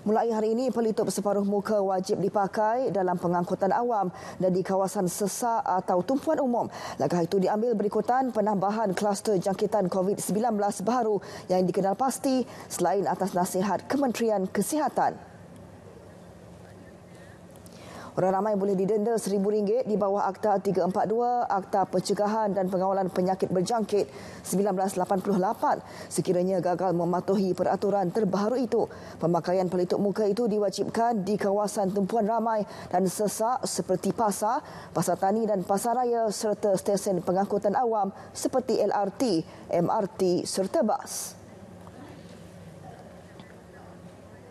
Mulai hari ini, pelitup separuh muka wajib dipakai dalam pengangkutan awam dan di kawasan sesak atau tumpuan umum. Langkah itu diambil berikutan penambahan kluster jangkitan COVID-19 baru yang dikenal pasti selain atas nasihat Kementerian Kesihatan. Orang ramai boleh didenda RM1,000 di bawah Akta 342 Akta Pencegahan dan Pengawalan Penyakit Berjangkit 1988 sekiranya gagal mematuhi peraturan terbaru itu. Pemakaian pelitup muka itu diwajibkan di kawasan tumpuan ramai dan sesak seperti pasar, pasar tani dan pasar raya serta stesen pengangkutan awam seperti LRT, MRT serta bas.